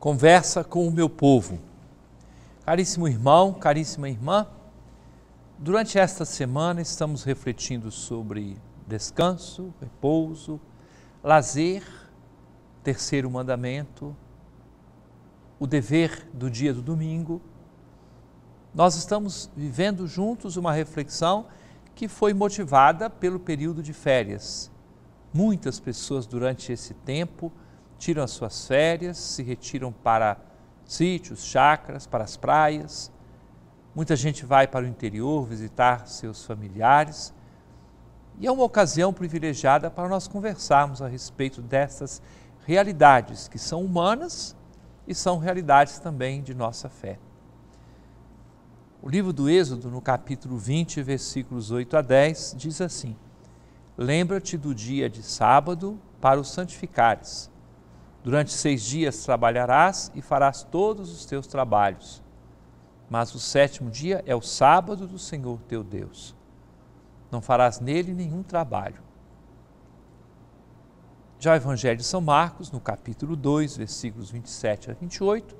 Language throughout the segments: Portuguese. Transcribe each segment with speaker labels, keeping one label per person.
Speaker 1: conversa com o meu povo. Caríssimo irmão, caríssima irmã, durante esta semana estamos refletindo sobre descanso, repouso, lazer, terceiro mandamento, o dever do dia do domingo. Nós estamos vivendo juntos uma reflexão que foi motivada pelo período de férias. Muitas pessoas durante esse tempo tiram as suas férias, se retiram para sítios, chacras, para as praias. Muita gente vai para o interior visitar seus familiares. E é uma ocasião privilegiada para nós conversarmos a respeito dessas realidades que são humanas e são realidades também de nossa fé. O livro do Êxodo, no capítulo 20, versículos 8 a 10, diz assim: Lembra-te do dia de sábado para o santificares. Durante seis dias trabalharás e farás todos os teus trabalhos. Mas o sétimo dia é o sábado do Senhor teu Deus. Não farás nele nenhum trabalho. Já o Evangelho de São Marcos, no capítulo 2, versículos 27 a 28,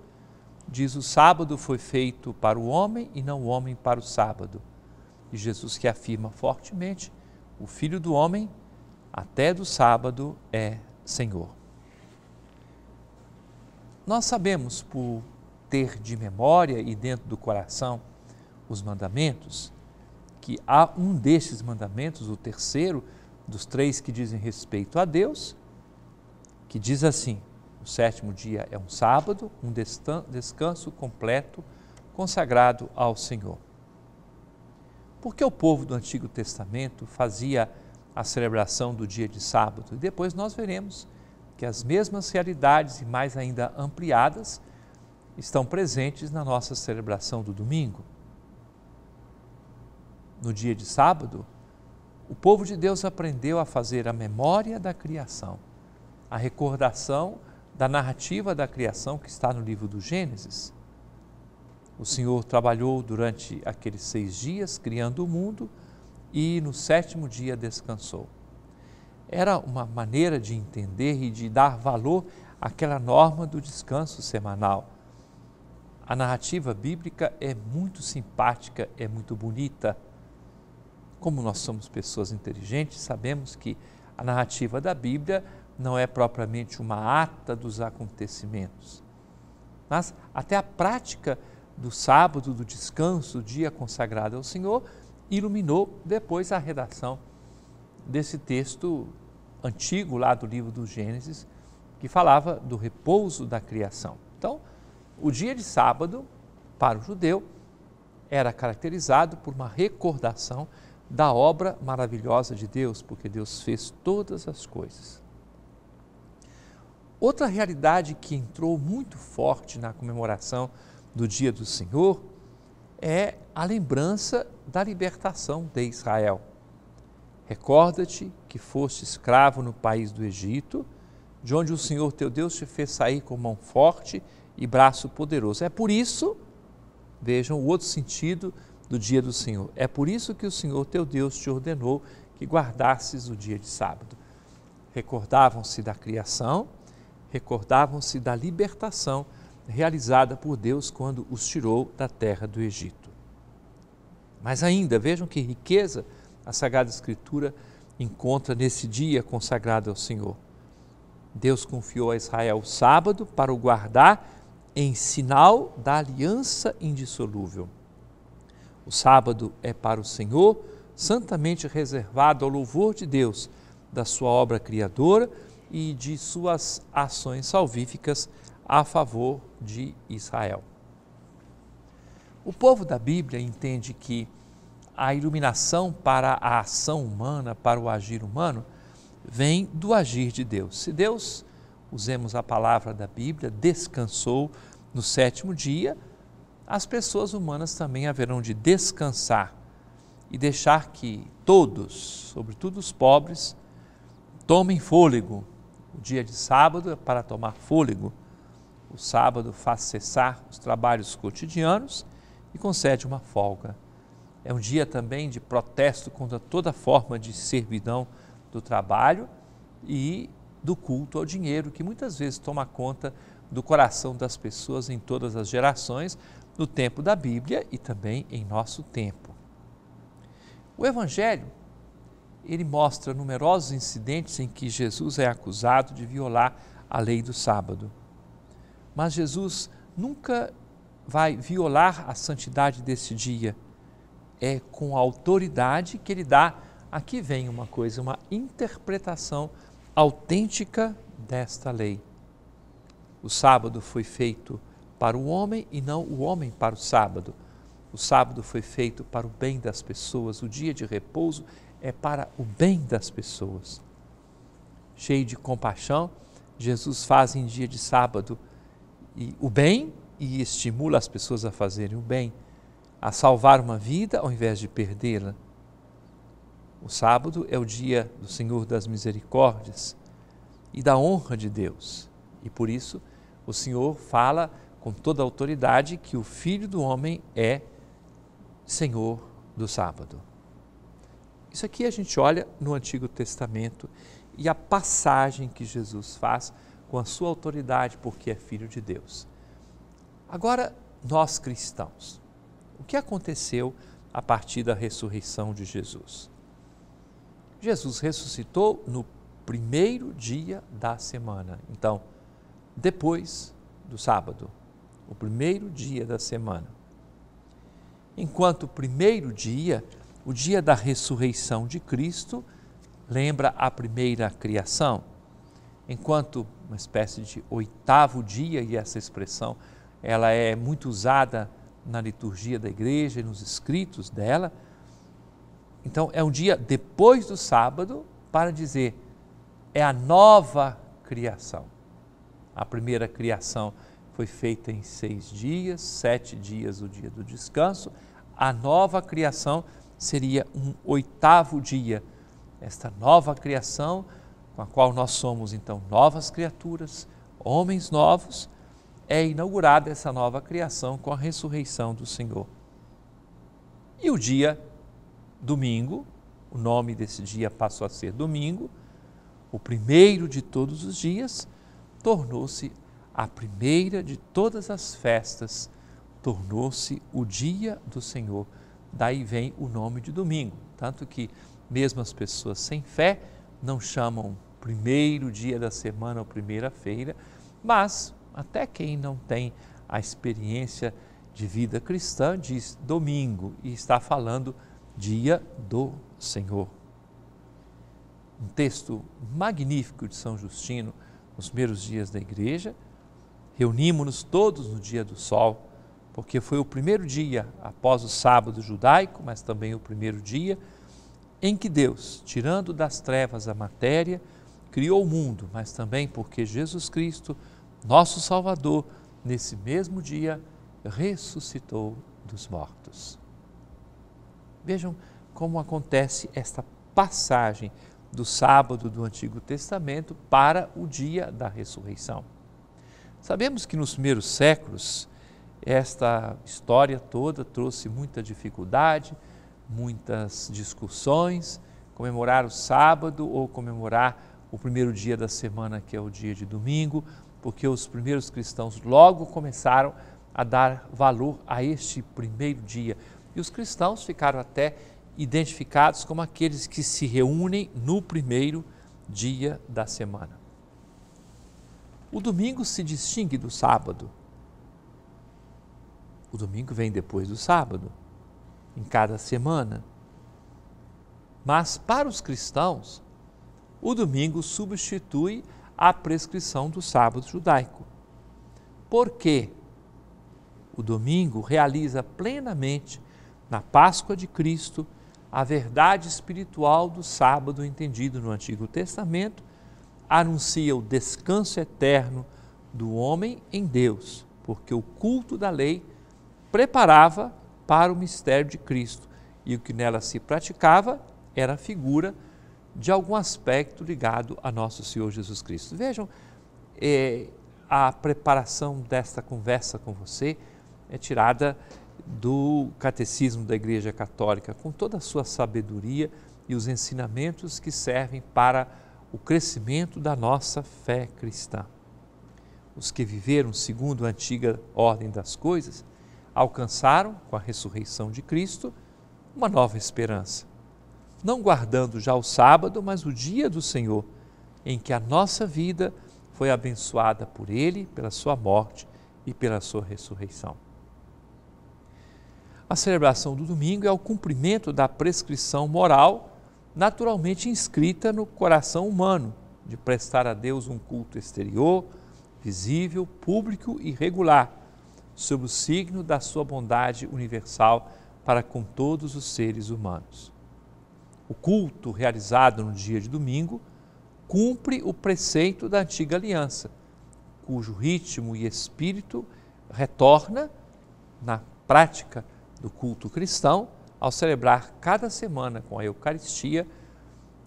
Speaker 1: diz: O sábado foi feito para o homem e não o homem para o sábado. E Jesus que afirma fortemente: O filho do homem, até do sábado, é Senhor. Nós sabemos, por ter de memória e dentro do coração os mandamentos, que há um destes mandamentos, o terceiro, dos três que dizem respeito a Deus, que diz assim: o sétimo dia é um sábado, um descanso completo consagrado ao Senhor. Porque o povo do Antigo Testamento fazia a celebração do dia de sábado? E depois nós veremos que as mesmas realidades e mais ainda ampliadas estão presentes na nossa celebração do domingo. No dia de sábado, o povo de Deus aprendeu a fazer a memória da criação, a recordação da narrativa da criação que está no livro do Gênesis. O Senhor trabalhou durante aqueles seis dias criando o mundo e no sétimo dia descansou era uma maneira de entender e de dar valor àquela norma do descanso semanal. A narrativa bíblica é muito simpática, é muito bonita. Como nós somos pessoas inteligentes, sabemos que a narrativa da Bíblia não é propriamente uma ata dos acontecimentos. Mas até a prática do sábado, do descanso, dia consagrado ao Senhor, iluminou depois a redação desse texto antigo lá do livro do Gênesis, que falava do repouso da criação. Então, o dia de sábado, para o judeu, era caracterizado por uma recordação da obra maravilhosa de Deus, porque Deus fez todas as coisas. Outra realidade que entrou muito forte na comemoração do Dia do Senhor é a lembrança da libertação de Israel. Recorda-te que foste escravo no país do Egito, de onde o Senhor teu Deus te fez sair com mão forte e braço poderoso. É por isso, vejam o outro sentido do dia do Senhor, é por isso que o Senhor teu Deus te ordenou que guardasses o dia de sábado. Recordavam-se da criação, recordavam-se da libertação realizada por Deus quando os tirou da terra do Egito. Mas ainda, vejam que riqueza a Sagrada Escritura encontra nesse dia consagrado ao Senhor. Deus confiou a Israel o sábado para o guardar em sinal da aliança indissolúvel. O sábado é para o Senhor, santamente reservado ao louvor de Deus, da sua obra criadora e de suas ações salvíficas a favor de Israel. O povo da Bíblia entende que a iluminação para a ação humana, para o agir humano, vem do agir de Deus. Se Deus, usemos a palavra da Bíblia, descansou no sétimo dia, as pessoas humanas também haverão de descansar e deixar que todos, sobretudo os pobres, tomem fôlego. O dia de sábado é para tomar fôlego. O sábado faz cessar os trabalhos cotidianos e concede uma folga é um dia também de protesto contra toda forma de servidão do trabalho e do culto ao dinheiro, que muitas vezes toma conta do coração das pessoas em todas as gerações, no tempo da Bíblia e também em nosso tempo. O Evangelho, ele mostra numerosos incidentes em que Jesus é acusado de violar a lei do sábado. Mas Jesus nunca vai violar a santidade desse dia é com autoridade que ele dá. Aqui vem uma coisa, uma interpretação autêntica desta lei. O sábado foi feito para o homem e não o homem para o sábado. O sábado foi feito para o bem das pessoas, o dia de repouso é para o bem das pessoas. Cheio de compaixão, Jesus faz em dia de sábado e o bem e estimula as pessoas a fazerem o bem a salvar uma vida ao invés de perdê-la. O sábado é o dia do Senhor das misericórdias e da honra de Deus. E por isso o Senhor fala com toda a autoridade que o Filho do Homem é Senhor do sábado. Isso aqui a gente olha no Antigo Testamento e a passagem que Jesus faz com a sua autoridade, porque é Filho de Deus. Agora, nós cristãos, o que aconteceu a partir da ressurreição de Jesus? Jesus ressuscitou no primeiro dia da semana. Então, depois do sábado, o primeiro dia da semana. Enquanto o primeiro dia, o dia da ressurreição de Cristo, lembra a primeira criação, enquanto uma espécie de oitavo dia, e essa expressão ela é muito usada na liturgia da igreja e nos escritos dela. Então é um dia depois do sábado para dizer é a nova criação. A primeira criação foi feita em seis dias, sete dias o dia do descanso. A nova criação seria um oitavo dia. Esta nova criação, com a qual nós somos então novas criaturas, homens novos, é inaugurada essa nova criação com a ressurreição do Senhor. E o dia domingo, o nome desse dia passou a ser domingo, o primeiro de todos os dias, tornou-se a primeira de todas as festas, tornou-se o dia do Senhor. Daí vem o nome de domingo, tanto que mesmo as pessoas sem fé não chamam primeiro dia da semana ou primeira-feira, mas até quem não tem a experiência de vida cristã diz domingo e está falando dia do Senhor. Um texto magnífico de São Justino nos primeiros dias da igreja. Reunimos-nos todos no dia do sol, porque foi o primeiro dia após o sábado judaico, mas também o primeiro dia em que Deus, tirando das trevas a matéria, criou o mundo, mas também porque Jesus Cristo nosso Salvador, nesse mesmo dia, ressuscitou dos mortos. Vejam como acontece esta passagem do sábado do Antigo Testamento para o dia da ressurreição. Sabemos que nos primeiros séculos esta história toda trouxe muita dificuldade, muitas discussões. Comemorar o sábado ou comemorar o primeiro dia da semana, que é o dia de domingo, porque os primeiros cristãos logo começaram a dar valor a este primeiro dia. E os cristãos ficaram até identificados como aqueles que se reúnem no primeiro dia da semana. O domingo se distingue do sábado. O domingo vem depois do sábado, em cada semana. Mas para os cristãos, o domingo substitui a prescrição do sábado judaico. Porque o domingo realiza plenamente, na Páscoa de Cristo, a verdade espiritual do sábado entendido no Antigo Testamento, anuncia o descanso eterno do homem em Deus, porque o culto da lei preparava para o mistério de Cristo e o que nela se praticava era a figura de algum aspecto ligado a nosso Senhor Jesus Cristo. Vejam, é, a preparação desta conversa com você é tirada do Catecismo da Igreja Católica, com toda a sua sabedoria e os ensinamentos que servem para o crescimento da nossa fé cristã. Os que viveram segundo a antiga ordem das coisas alcançaram, com a ressurreição de Cristo, uma nova esperança não guardando já o sábado, mas o dia do Senhor, em que a nossa vida foi abençoada por Ele, pela Sua morte e pela Sua ressurreição. A celebração do domingo é o cumprimento da prescrição moral, naturalmente inscrita no coração humano, de prestar a Deus um culto exterior, visível, público e regular, sob o signo da Sua bondade universal para com todos os seres humanos o culto realizado no dia de domingo, cumpre o preceito da antiga aliança, cujo ritmo e espírito retorna na prática do culto cristão ao celebrar cada semana com a Eucaristia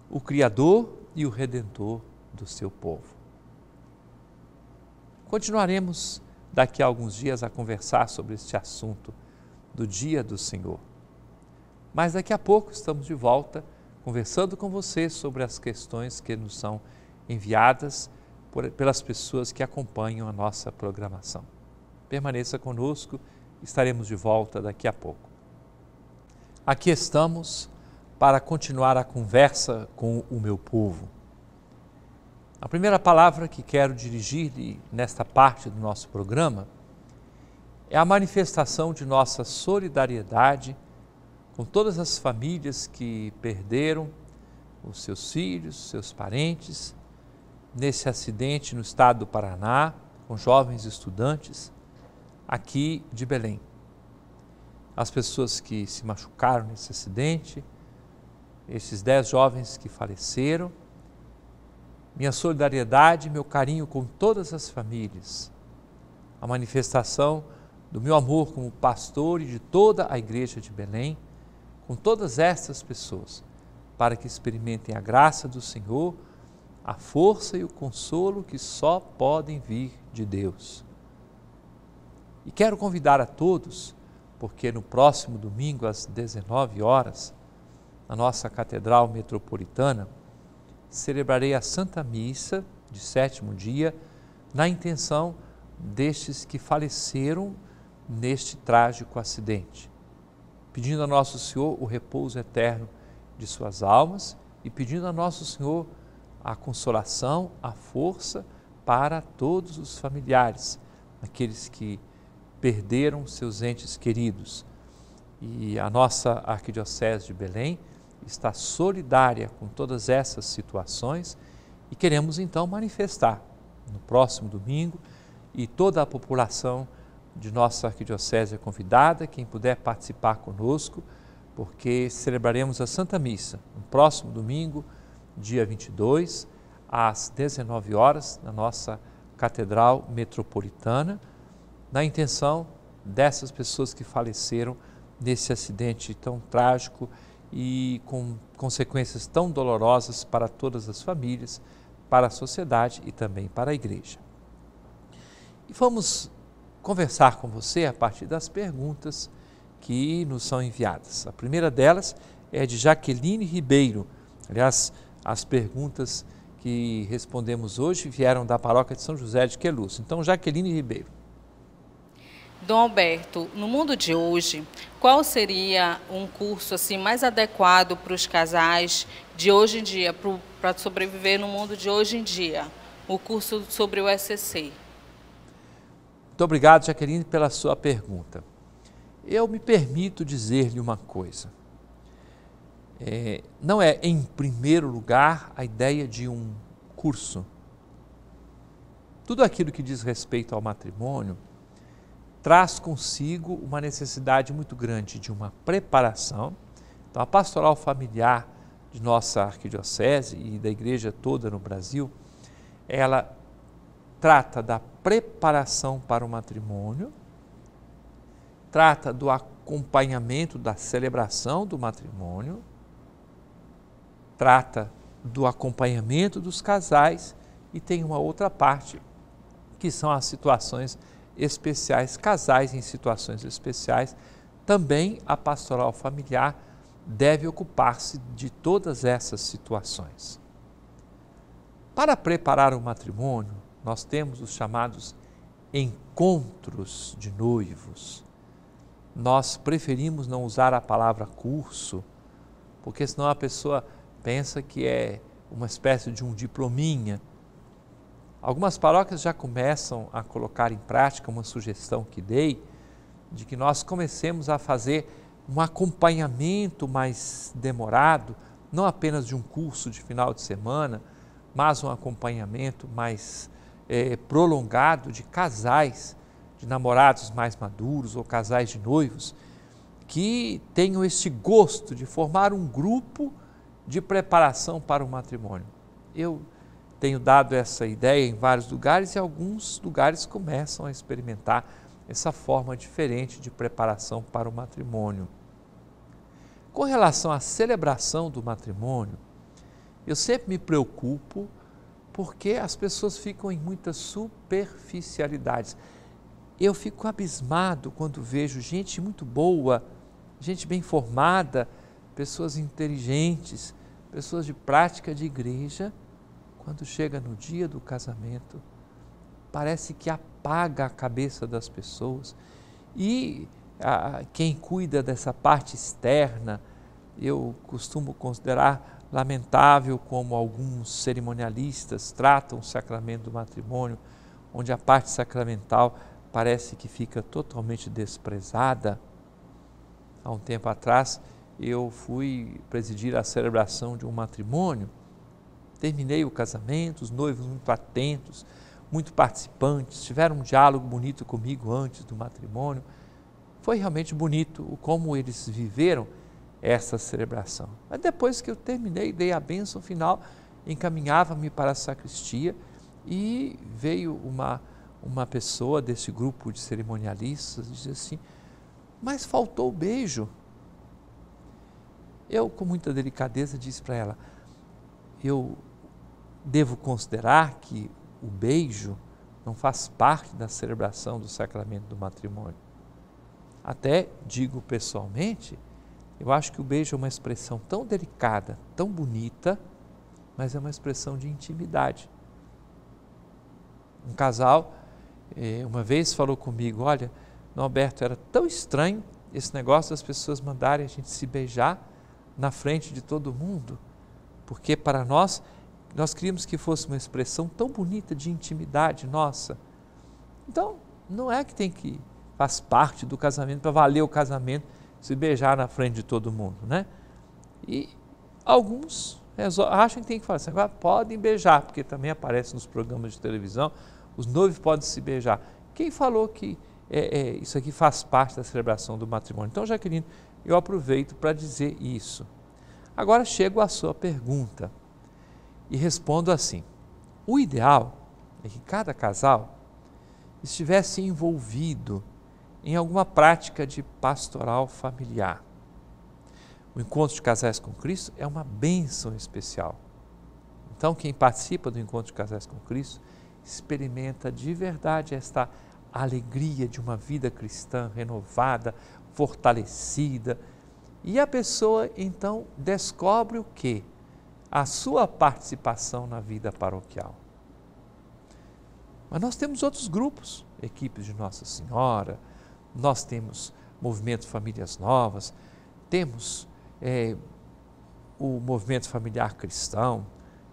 Speaker 1: o Criador e o Redentor do seu povo. Continuaremos daqui a alguns dias a conversar sobre este assunto do Dia do Senhor. Mas daqui a pouco estamos de volta conversando com você sobre as questões que nos são enviadas por, pelas pessoas que acompanham a nossa programação. Permaneça conosco, estaremos de volta daqui a pouco. Aqui estamos para continuar a conversa com o meu povo. A primeira palavra que quero dirigir-lhe nesta parte do nosso programa é a manifestação de nossa solidariedade com todas as famílias que perderam os seus filhos, seus parentes, nesse acidente no estado do Paraná, com jovens estudantes aqui de Belém. As pessoas que se machucaram nesse acidente, esses dez jovens que faleceram, minha solidariedade, meu carinho com todas as famílias, a manifestação do meu amor como pastor e de toda a igreja de Belém com todas estas pessoas, para que experimentem a graça do Senhor, a força e o consolo que só podem vir de Deus. E quero convidar a todos, porque no próximo domingo às 19 horas, na nossa Catedral Metropolitana, celebrarei a Santa Missa de sétimo dia, na intenção destes que faleceram neste trágico acidente pedindo a Nosso Senhor o repouso eterno de suas almas e pedindo a Nosso Senhor a consolação, a força para todos os familiares, aqueles que perderam seus entes queridos. E a nossa Arquidiocese de Belém está solidária com todas essas situações e queremos então manifestar no próximo domingo e toda a população de nossa arquidiocese é convidada, quem puder participar conosco, porque celebraremos a Santa Missa no próximo domingo, dia 22, às 19 horas, na nossa Catedral Metropolitana, na intenção dessas pessoas que faleceram nesse acidente tão trágico e com consequências tão dolorosas para todas as famílias, para a sociedade e também para a igreja. E vamos conversar com você a partir das perguntas que nos são enviadas. A primeira delas é de Jaqueline Ribeiro. Aliás, as perguntas que respondemos hoje vieram da paróquia de São José de Queluz. Então, Jaqueline Ribeiro. Dom Alberto, no mundo de hoje, qual seria um curso assim mais adequado para os casais de hoje em dia, para sobreviver no mundo de hoje em dia? O curso sobre o SCC. Muito obrigado, Jaqueline, pela sua pergunta. Eu me permito dizer-lhe uma coisa. É, não é, em primeiro lugar, a ideia de um curso. Tudo aquilo que diz respeito ao matrimônio traz consigo uma necessidade muito grande de uma preparação. Então, a pastoral familiar de nossa arquidiocese e da igreja toda no Brasil, ela trata da preparação para o matrimônio, trata do acompanhamento da celebração do matrimônio, trata do acompanhamento dos casais e tem uma outra parte que são as situações especiais, casais em situações especiais. Também a pastoral familiar deve ocupar-se de todas essas situações. Para preparar o matrimônio, nós temos os chamados encontros de noivos. Nós preferimos não usar a palavra curso, porque senão a pessoa pensa que é uma espécie de um diplominha. Algumas paróquias já começam a colocar em prática uma sugestão que dei, de que nós comecemos a fazer um acompanhamento mais demorado, não apenas de um curso de final de semana, mas um acompanhamento mais é, prolongado de casais, de namorados mais maduros ou casais de noivos, que tenham esse gosto de formar um grupo de preparação para o matrimônio. Eu tenho dado essa ideia em vários lugares e alguns lugares começam a experimentar essa forma diferente de preparação para o matrimônio. Com relação à celebração do matrimônio, eu sempre me preocupo porque as pessoas ficam em muitas superficialidades. Eu fico abismado quando vejo gente muito boa, gente bem formada, pessoas inteligentes, pessoas de prática de igreja, quando chega no dia do casamento, parece que apaga a cabeça das pessoas. E a, ah, quem cuida dessa parte externa, eu costumo considerar lamentável como alguns cerimonialistas tratam o sacramento do matrimônio, onde a parte sacramental parece que fica totalmente desprezada. Há um tempo atrás, eu fui presidir a celebração de um matrimônio. Terminei o casamento, os noivos muito atentos, muito participantes, tiveram um diálogo bonito comigo antes do matrimônio. Foi realmente bonito como eles viveram essa celebração. Mas depois que eu terminei, dei a bênção final, encaminhava-me para a sacristia e veio uma, uma pessoa desse grupo de cerimonialistas e disse assim: Mas faltou o beijo. Eu, com muita delicadeza, disse para ela: Eu devo considerar que o beijo não faz parte da celebração do sacramento do matrimônio. Até digo pessoalmente eu acho que o beijo é uma expressão tão delicada, tão bonita, mas é uma expressão de intimidade. Um casal eh, uma vez falou comigo: Olha, não Alberto era tão estranho esse negócio das pessoas mandarem a gente se beijar na frente de todo mundo, porque para nós, nós queríamos que fosse uma expressão tão bonita de intimidade nossa. Então, não é que tem que, faz parte do casamento, para valer o casamento se beijar na frente de todo mundo, né? E alguns acham que tem que falar assim, agora podem beijar, porque também aparece nos programas de televisão, os noivos podem se beijar. Quem falou que é, é, isso aqui faz parte da celebração do matrimônio? Então, Jaqueline, eu aproveito para dizer isso. Agora chego à sua pergunta e respondo assim: o ideal é que cada casal estivesse envolvido em alguma prática de pastoral familiar. O encontro de casais com Cristo é uma bênção especial. Então, quem participa do encontro de casais com Cristo experimenta de verdade esta alegria de uma vida cristã renovada, fortalecida. E a pessoa então descobre o que? A sua participação na vida paroquial. Mas nós temos outros grupos, equipes de Nossa Senhora, nós temos movimento Famílias Novas, temos é, o movimento familiar cristão,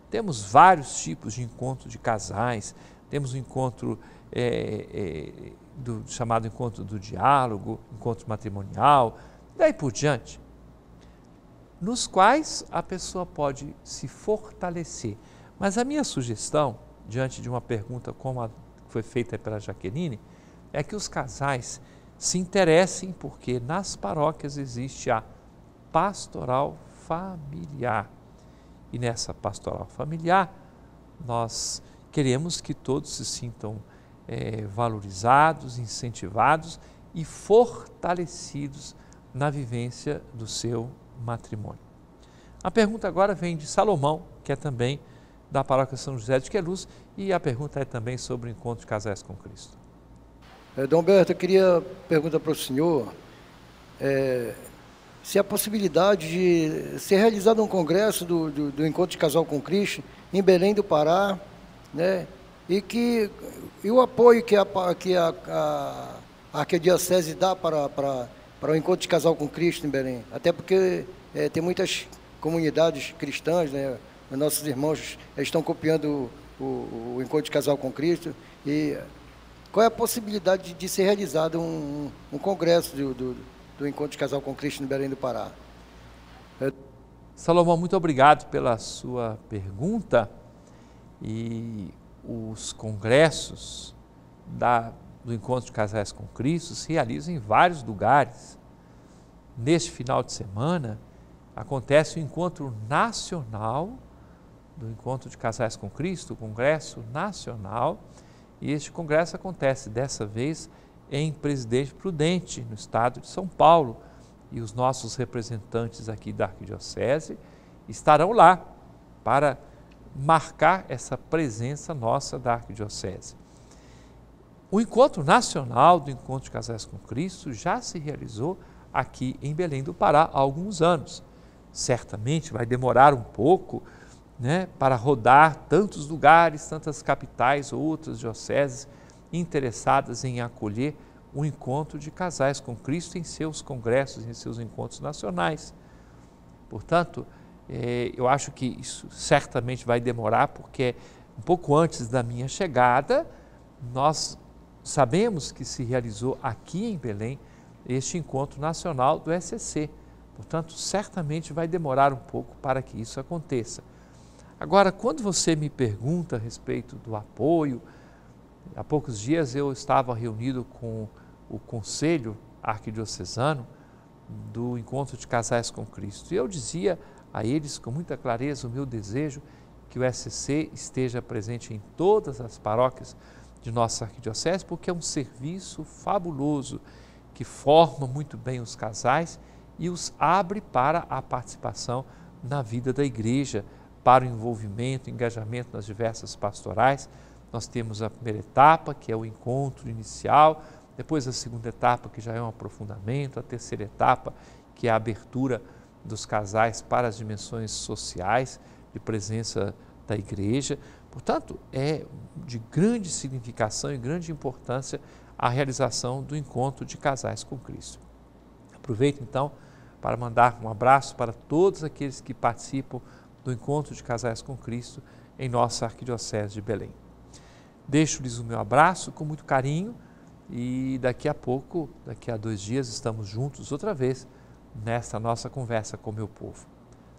Speaker 1: temos vários tipos de encontro de casais, temos o um encontro é, é, do chamado encontro do diálogo, encontro matrimonial, daí por diante, nos quais a pessoa pode se fortalecer. Mas a minha sugestão, diante de uma pergunta como a que foi feita pela Jaqueline, é que os casais se interessem, porque nas paróquias existe a pastoral familiar. E nessa pastoral familiar, nós queremos que todos se sintam é, valorizados, incentivados e fortalecidos na vivência do seu matrimônio. A pergunta agora vem de Salomão, que é também da paróquia São José de Queluz, e a pergunta é também sobre o encontro de casais com Cristo. É, eh, Domberto, eu queria perguntar para o senhor é, se a possibilidade de ser realizado um congresso do, do, do, Encontro de Casal com Cristo em Belém do Pará, né? E, que, e o apoio que a, que a, a, a Arquidiocese dá para, para, para o Encontro de Casal com Cristo em Belém. Até porque é, tem muitas comunidades cristãs, né? Nossos irmãos estão copiando o, o Encontro de Casal com Cristo e qual é a possibilidade de, de ser realizado um, um congresso do, do, do, Encontro de Casal com Cristo no Belém do Pará? É... Salomão, muito obrigado pela sua pergunta. E os congressos da, do Encontro de Casais com Cristo se realizam em vários lugares. Neste final de semana, acontece o Encontro Nacional do Encontro de Casais com Cristo, o Congresso Nacional e este congresso acontece dessa vez em Presidente Prudente, no estado de São Paulo. E os nossos representantes aqui da Arquidiocese estarão lá para marcar essa presença nossa da Arquidiocese. O encontro nacional do Encontro de Casais com Cristo já se realizou aqui em Belém do Pará há alguns anos. Certamente vai demorar um pouco né, para rodar tantos lugares, tantas capitais ou outras dioceses interessadas em acolher o encontro de casais com Cristo em seus congressos, em seus encontros nacionais. Portanto, eh, eu acho que isso certamente vai demorar, porque um pouco antes da minha chegada, nós sabemos que se realizou aqui em Belém este encontro nacional do SCC. Portanto, certamente vai demorar um pouco para que isso aconteça. Agora, quando você me pergunta a respeito do apoio, há poucos dias eu estava reunido com o Conselho Arquidiocesano do Encontro de Casais com Cristo. E eu dizia a eles com muita clareza o meu desejo que o SCC esteja presente em todas as paróquias de nossa arquidiocese, porque é um serviço fabuloso que forma muito bem os casais e os abre para a participação na vida da igreja para o envolvimento, engajamento nas diversas pastorais. Nós temos a primeira etapa, que é o encontro inicial, depois a segunda etapa, que já é um aprofundamento, a terceira etapa, que é a abertura dos casais para as dimensões sociais de presença da igreja. Portanto, é de grande significação e grande importância a realização do encontro de casais com Cristo. Aproveito então para mandar um abraço para todos aqueles que participam do encontro de casais com Cristo em nossa Arquidiocese de Belém. Deixo-lhes o meu abraço com muito carinho e daqui a pouco, daqui a dois dias, estamos juntos outra vez nesta nossa conversa com meu povo.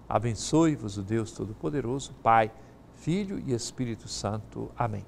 Speaker 1: Abençoe-vos o Deus Todo-Poderoso, Pai, Filho e Espírito Santo. Amém.